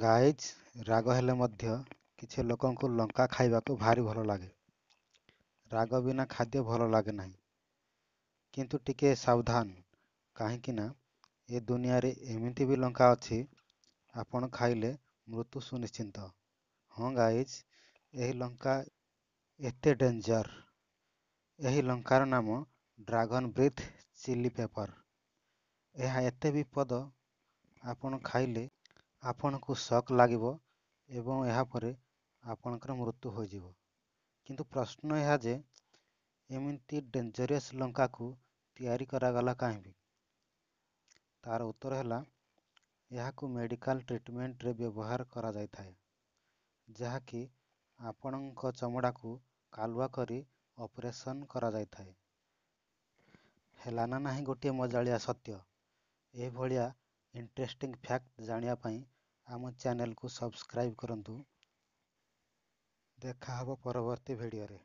guys ରାଗ ହେଲେ ମଧ୍ୟ କିଛି ଲୋକଙ୍କୁ ଲଙ୍କା ଖାଇବାକୁ ଭାରି ଭଲ ଲାଗେ ରାଗ ବିନା ଖାଦ୍ୟ ଭଲ ଲାଗେ ନାହିଁ କିନ୍ତୁ ଟିକେ ସାବଧାନ କାହିଁକିନା ଏ ଦୁନିଆରେ ଏମିତି ବି ଲଙ୍କା ଅଛି ଆପଣ ଖାଇଲେ ମୃତ୍ୟୁ ସୁନିଶ୍ଚିନ୍ତ ହଁ ଗାଇଜ୍ ଏହି ଲଙ୍କା ଏତେ ଡେଞ୍ଜର ଏହି ଲଙ୍କାର ନାମ ଡ୍ରାଗନ୍ ବ୍ରିଥ୍ ଚିଲି ପେପର୍ ଏହା ଏତେ ବିପଦ ଆପଣ ଖାଇଲେ ଆପଣଙ୍କୁ ସକ୍ ଲାଗିବ ଏବଂ ଏହାପରେ ଆପଣଙ୍କର ମୃତ୍ୟୁ ହୋଇଯିବ କିନ୍ତୁ ପ୍ରଶ୍ନ ଏହା ଯେ ଏମିତି ଡେଞ୍ଜରିୟସ୍ ଲଙ୍କାକୁ ତିଆରି କରାଗଲା କାହିଁକି ତା'ର ଉତ୍ତର ହେଲା ଏହାକୁ ମେଡ଼ିକାଲ ଟ୍ରିଟମେଣ୍ଟରେ ବ୍ୟବହାର କରାଯାଇଥାଏ ଯାହାକି ଆପଣଙ୍କ ଚମଡ଼ାକୁ କାଲୁଆ କରି ଅପରେସନ୍ କରାଯାଇଥାଏ ହେଲା ନା ନାହିଁ ଗୋଟିଏ ମଜାଳିଆ ସତ୍ୟ ଏଭଳିଆ ଇଣ୍ଟରେଷ୍ଟିଂ ଫ୍ୟାକ୍ଟ ଜାଣିବା ପାଇଁ ଆମ ଚ୍ୟାନେଲକୁ ସବସ୍କ୍ରାଇବ କରନ୍ତୁ ଦେଖା ହେବ ପରବର୍ତ୍ତୀ ଭିଡ଼ିଓରେ